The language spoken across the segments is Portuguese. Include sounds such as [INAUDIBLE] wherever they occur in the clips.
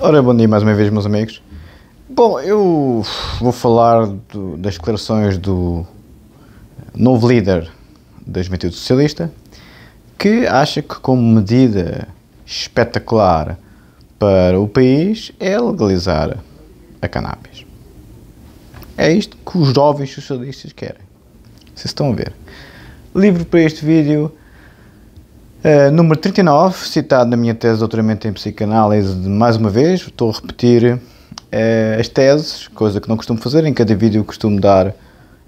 Ora, bom dia mais uma vez, meus amigos. Bom, eu vou falar do, das declarações do novo líder da Juventude Socialista, que acha que, como medida espetacular para o país, é legalizar a cannabis. É isto que os jovens socialistas querem. Vocês estão a ver. Livre para este vídeo Uh, número 39, citado na minha tese de doutoramento em psicanálise, de, mais uma vez, estou a repetir uh, as teses, coisa que não costumo fazer, em cada vídeo costumo dar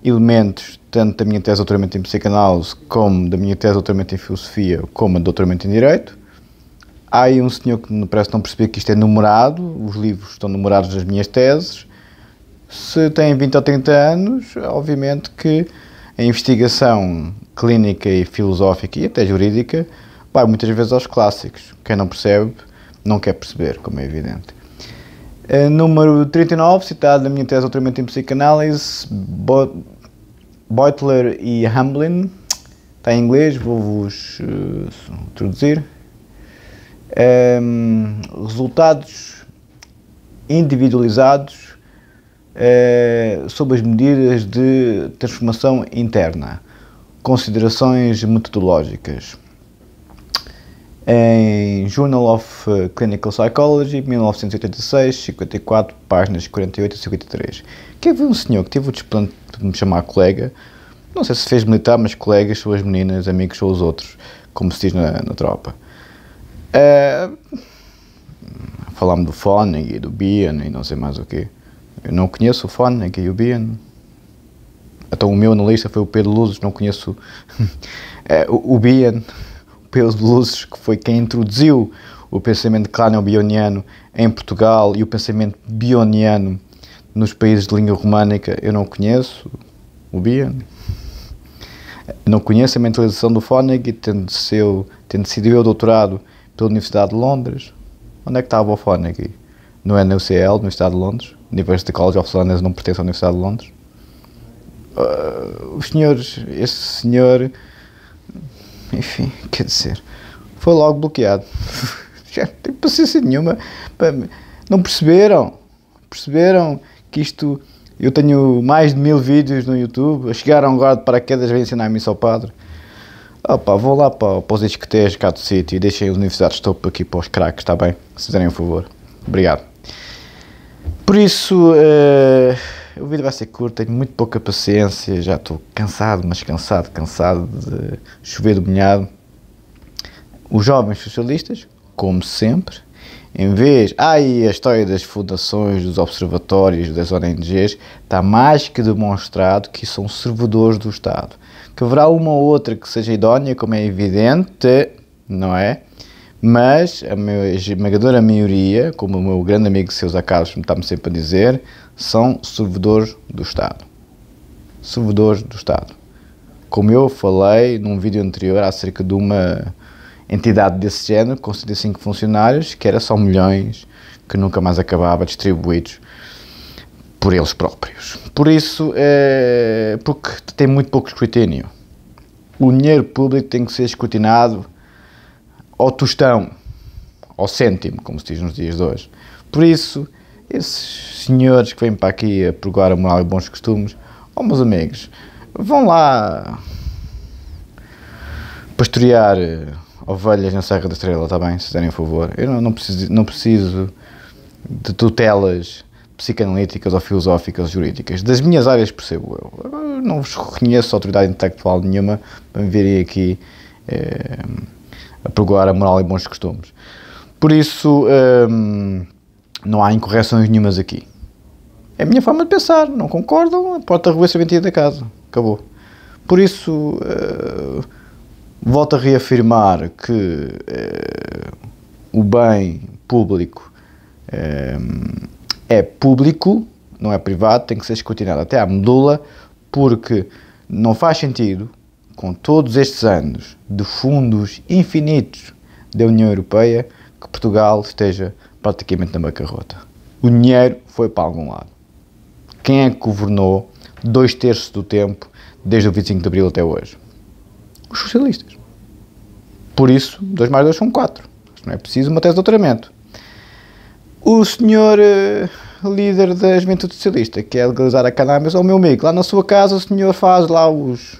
elementos tanto da minha tese de doutoramento em psicanálise, como da minha tese de doutoramento em filosofia, como a de doutoramento em direito. Há aí um senhor que parece não perceber que isto é numerado, os livros estão numerados nas minhas teses. Se tem 20 ou 30 anos, obviamente que a investigação clínica e filosófica e até jurídica vai muitas vezes aos clássicos. Quem não percebe, não quer perceber, como é evidente. Número 39, citado na minha tese Doutoramento em Psicanálise, Beutler e Hamblin, está em inglês, vou-vos uh, traduzir. Um, resultados individualizados eh, sobre as medidas de transformação interna, considerações metodológicas. Em Journal of Clinical Psychology, 1986, 54, páginas 48 e 53. Que havia é um senhor que teve o desplante de me chamar colega, não sei se fez militar, mas colegas, suas meninas, amigos ou os outros, como se diz na, na tropa. Uh, eh, falámos do fone e do Bian e não sei mais o quê. Eu não conheço o Fon, é o Bian. Então o meu analista foi o Pedro Luzes, não conheço o, [LAUGHS] é, o Bian, o Pedro Luzes, que foi quem introduziu o pensamento clânio-bioniano em Portugal e o pensamento bioniano nos países de língua românica, eu não conheço o Bian. Não conheço a mentalização do Fonig, tendo, seu, tendo sido eu doutorado pela Universidade de Londres. Onde é que estava o Fonig? Não é no UCL, no Estado de Londres? University College of London não pertence à Universidade de Londres. Uh, os senhores, este senhor, enfim, quer dizer, foi logo bloqueado. [LAUGHS] Já não tenho paciência nenhuma. Não perceberam? Perceberam que isto. Eu tenho mais de mil vídeos no YouTube. Chegaram agora de paraquedas, vêm ensinar a missa ao padre. Opa, ah, vou lá para, para os discotecas cá do sítio e deixem a universidade de topo aqui para os craques, está bem? Se fizerem um favor. Obrigado. Por isso, uh, o vídeo vai ser curto, tenho muito pouca paciência, já estou cansado, mas cansado, cansado de chover do molhado. Os jovens socialistas, como sempre, em vez. Ah, e a história das fundações, dos observatórios, das ONGs, está mais que demonstrado que são servidores do Estado. Que haverá uma ou outra que seja idónea, como é evidente, não é? mas a esmagadora maioria, como o meu grande amigo Seus Carlos me está-me sempre a dizer, são servidores do Estado. Servidores do Estado. Como eu falei num vídeo anterior acerca de uma entidade desse género, com 75 funcionários, que era só milhões, que nunca mais acabava distribuídos por eles próprios. Por isso, é, porque tem muito pouco escrutínio. O dinheiro público tem que ser escrutinado ao tostão, ao cêntimo, como se diz nos dias de hoje. Por isso, esses senhores que vêm para aqui a pregoar a moral e bons costumes, ó oh, meus amigos, vão lá pastorear eh, ovelhas na Serra da Estrela, está bem? Se fizerem favor. Eu não, não, preciso, não preciso de tutelas psicanalíticas ou filosóficas ou jurídicas. Das minhas áreas percebo eu. eu não vos reconheço autoridade intelectual nenhuma para me virem aqui. Eh, a a moral e bons costumes. Por isso, hum, não há incorreções nenhumas aqui. É a minha forma de pensar. Não concordam? A porta rua serventia da casa. Acabou. Por isso, uh, volto a reafirmar que uh, o bem público uh, é público, não é privado, tem que ser escrutinado até à medula, porque não faz sentido com todos estes anos de fundos infinitos da União Europeia, que Portugal esteja praticamente na bancarrota. O dinheiro foi para algum lado. Quem é que governou dois terços do tempo, desde o 25 de Abril até hoje? Os socialistas. Por isso, dois mais dois são quatro. Não é preciso uma tese de doutoramento. O senhor uh, líder da Juventude Socialista quer é legalizar a cannabis ao é meu amigo. Lá na sua casa o senhor faz lá os,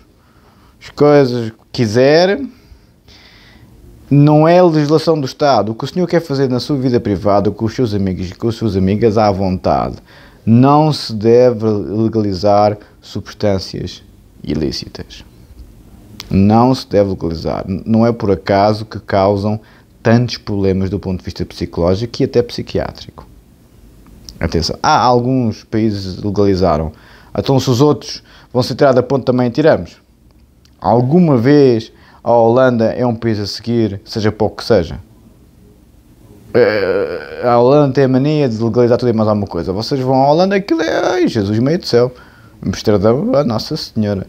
as coisas que quiser. Não é legislação do Estado. O que o senhor quer fazer na sua vida privada, com os seus amigos e com as suas amigas, à vontade. Não se deve legalizar substâncias ilícitas. Não se deve legalizar. Não é por acaso que causam tantos problemas do ponto de vista psicológico e até psiquiátrico. Atenção, há alguns países legalizaram. Então, se os outros vão ser tirados a ponto, também tiramos. Alguma vez a Holanda é um país a seguir, seja pouco que seja? Eh, a Holanda tem a mania de legalizar tudo e mais alguma coisa. Vocês vão à Holanda, aquilo é. Ai, Jesus, meio do céu. Amsterdão, a Nossa Senhora.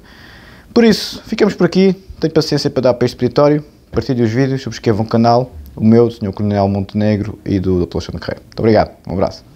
Por isso, ficamos por aqui. Tenho paciência para dar para este peditório. Partilhe os vídeos, subscrevam o canal. O meu, do Sr. Coronel Montenegro e do Dr. Alexandre Correia. Muito obrigado. Um abraço.